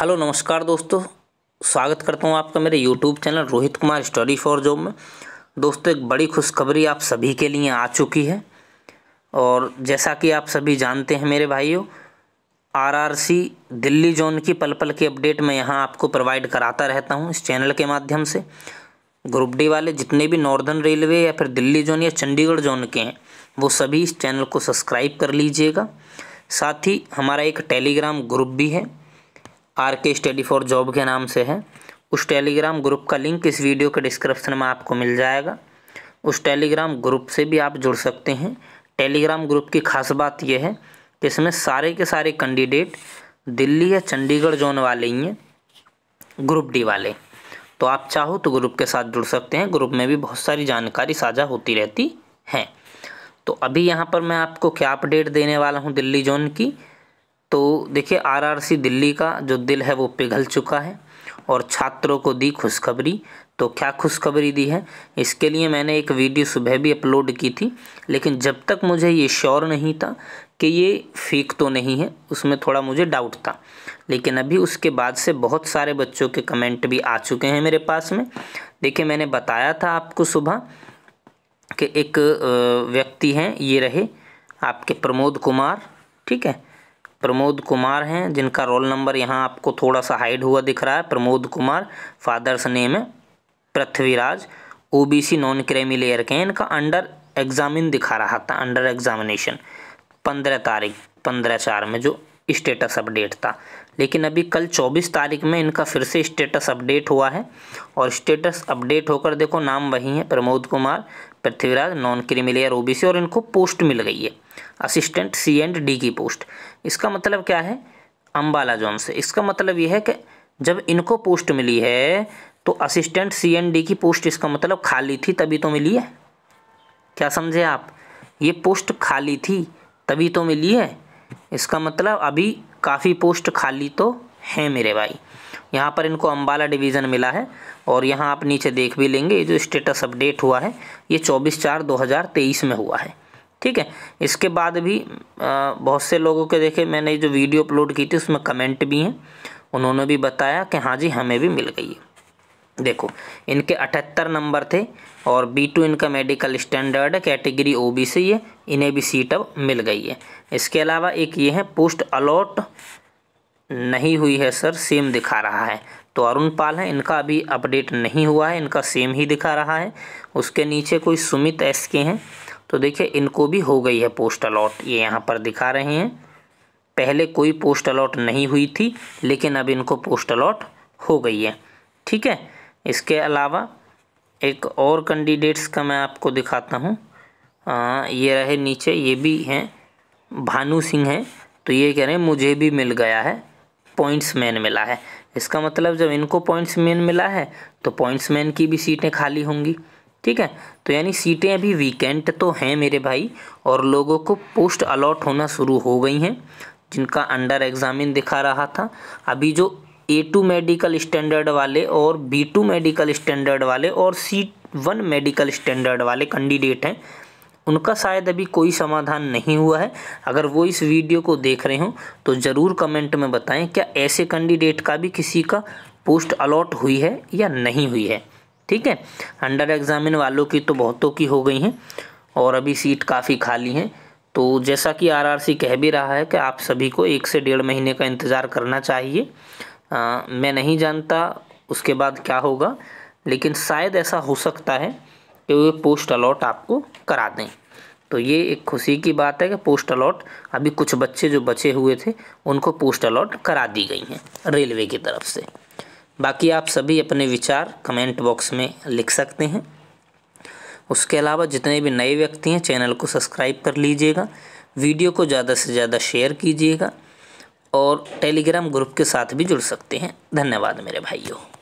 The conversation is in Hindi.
हेलो नमस्कार दोस्तों स्वागत करता हूँ आपका मेरे YouTube channel Rohit Kumar study for job में दोस्तों एक बड़ी खुशखबरी आप सभी के लिए आ चुकी है और जैसा कि आप सभी जानते हैं मेरे भाइयों आरआरसी दिल्ली जोन की पल पल की अपडेट मैं यहाँ आपको प्रोवाइड कराता रहता हूँ इस चैनल के माध्यम से ग्रुप डी वाले जितने भी नॉर्दर्न रेलवे या फिर दिल्ली जोन या चंडीगढ़ जोन के हैं वो सभी इस चैनल को सब्सक्राइब कर लीजिएगा साथ ही हमारा एक टेलीग्राम ग्रुप भी है आर के स्टडी फॉर जॉब के नाम से है उस टेलीग्राम ग्रुप का लिंक इस वीडियो के डिस्क्रिप्शन में आपको मिल जाएगा उस टेलीग्राम ग्रुप से भी आप जुड़ सकते हैं टेलीग्राम ग्रुप की खास बात यह है कि इसमें सारे के सारे कैंडिडेट दिल्ली या चंडीगढ़ जोन वाले ही हैं ग्रुप डी वाले तो आप चाहो तो ग्रुप के साथ जुड़ सकते हैं ग्रुप में भी बहुत सारी जानकारी साझा होती रहती हैं तो अभी यहाँ पर मैं आपको क्या अपडेट देने वाला हूँ दिल्ली जोन की तो देखिए आरआरसी दिल्ली का जो दिल है वो पिघल चुका है और छात्रों को दी खुशखबरी तो क्या खुशखबरी दी है इसके लिए मैंने एक वीडियो सुबह भी अपलोड की थी लेकिन जब तक मुझे ये श्योर नहीं था कि ये फेक तो नहीं है उसमें थोड़ा मुझे डाउट था लेकिन अभी उसके बाद से बहुत सारे बच्चों के कमेंट भी आ चुके हैं मेरे पास में देखिए मैंने बताया था आपको सुबह कि एक व्यक्ति हैं ये रहे आपके प्रमोद कुमार ठीक है प्रमोद कुमार हैं जिनका रोल नंबर यहाँ आपको थोड़ा सा हाइड हुआ दिख रहा है प्रमोद कुमार फादर्स नेम है Prithviraj OBC non creamy layer के हैं इनका अंडर एग्जामिन दिखा रहा था अंडर एग्जामिनेशन पंद्रह तारीख पंद्रह चार में जो स्टेटस अपडेट था लेकिन अभी कल चौबीस तारीख में इनका फिर से स्टेटस अपडेट हुआ है और स्टेटस अपडेट होकर देखो नाम वही है Pramod Kumar Prithviraj non B OBC और इनको पोस्ट मिल गई है असिस्टेंट सी एंड डी की पोस्ट इसका मतलब क्या है अम्बाला जोन से इसका मतलब यह है कि जब इनको पोस्ट मिली है तो असिस्टेंट सीएनडी की पोस्ट इसका मतलब खाली थी तभी तो मिली है क्या समझे आप ये पोस्ट खाली थी तभी तो मिली है इसका मतलब अभी काफ़ी पोस्ट खाली तो हैं मेरे भाई यहाँ पर इनको अम्बाला डिवीज़न मिला है और यहाँ आप नीचे देख भी लेंगे ये जो स्टेटस अपडेट हुआ है ये 24 चार 2023 में हुआ है ठीक है इसके बाद भी बहुत से लोगों के देखे मैंने जो वीडियो अपलोड की थी उसमें कमेंट भी हैं उन्होंने भी बताया कि हाँ जी हमें भी मिल गई है देखो इनके अठहत्तर नंबर थे और बी टू इनका मेडिकल स्टैंडर्ड है कैटेगरी ओ बी से ये इन्हें भी सीट अब मिल गई है इसके अलावा एक ये है पोस्ट अलॉट नहीं हुई है सर सेम दिखा रहा है तो अरुण पाल है इनका अभी अपडेट नहीं हुआ है इनका सेम ही दिखा रहा है उसके नीचे कोई सुमित एस के हैं तो देखिए इनको भी हो गई है पोस्ट अलॉट ये यहाँ पर दिखा रहे हैं पहले कोई पोस्ट अलॉट नहीं हुई थी लेकिन अब इनको पोस्ट अलॉट हो गई है ठीक है इसके अलावा एक और कैंडिडेट्स का मैं आपको दिखाता हूँ ये रहे नीचे ये भी हैं भानु सिंह हैं तो ये कह रहे हैं मुझे भी मिल गया है पॉइंट्स मैन मिला है इसका मतलब जब इनको पॉइंट्स मैन मिला है तो पॉइंट्स मैन की भी सीटें खाली होंगी ठीक है तो यानी सीटें अभी वीकेंड तो हैं मेरे भाई और लोगों को पोस्ट अलॉट होना शुरू हो गई हैं जिनका अंडर एग्जामिन दिखा रहा था अभी जो ए टू मेडिकल स्टैंडर्ड वाले और बी टू मेडिकल स्टैंडर्ड वाले और सी वन मेडिकल स्टैंडर्ड वाले कैंडिडेट हैं उनका शायद अभी कोई समाधान नहीं हुआ है अगर वो इस वीडियो को देख रहे हों तो ज़रूर कमेंट में बताएं क्या ऐसे कैंडिडेट का भी किसी का पोस्ट अलॉट हुई है या नहीं हुई है ठीक है अंडर एग्ज़ामिन वालों की तो बहुतों की हो गई हैं और अभी सीट काफ़ी खाली हैं तो जैसा कि आरआरसी कह भी रहा है कि आप सभी को एक से डेढ़ महीने का इंतज़ार करना चाहिए आ, मैं नहीं जानता उसके बाद क्या होगा लेकिन शायद ऐसा हो सकता है कि वे पोस्ट अलॉट आपको करा दें तो ये एक खुशी की बात है कि पोस्ट अलॉट अभी कुछ बच्चे जो बचे हुए थे उनको पोस्ट अलॉट करा दी गई हैं रेलवे की तरफ से बाकी आप सभी अपने विचार कमेंट बॉक्स में लिख सकते हैं उसके अलावा जितने भी नए व्यक्ति हैं चैनल को सब्सक्राइब कर लीजिएगा वीडियो को ज़्यादा से ज़्यादा शेयर कीजिएगा और टेलीग्राम ग्रुप के साथ भी जुड़ सकते हैं धन्यवाद मेरे भाइयों